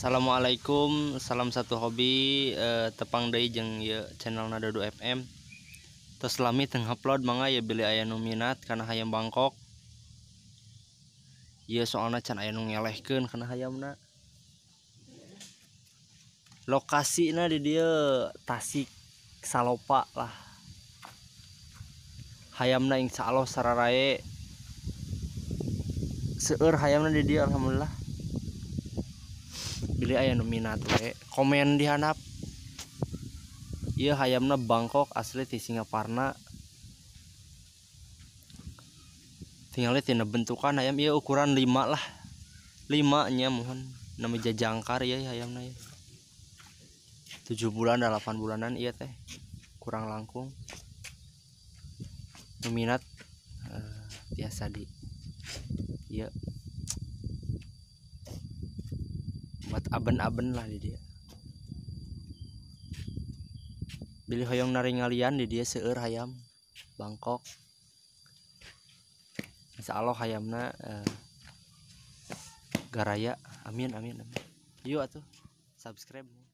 Salamualaikum salam satu hobi eh, tepang Daijeng channel nadadufM terlamitengahload man ya beli ayam nu minat karena ayam Bangkokal karena lokasi Na di dia tasik salopalah hayaam na Insya Allah Sara se haym dia Alhamdulillah bila aya nominat we komen dihanap Iya hayamna Bangkok asli di Singaparna tinggal tina bentukan ayam iya ukuran 5 lah 5 nya mohon nama jajangkar ya ayamnya ya. 7 bulan dan 8 bulanan iya teh kurang langkung meminat uh, eh, biasa di iya buat aben-aben lah di dia Billy hoyong naringalian di dia seur hayam Bangkok Insya Allah hayamna uh, garaya amin amin amin yuk atuh subscribe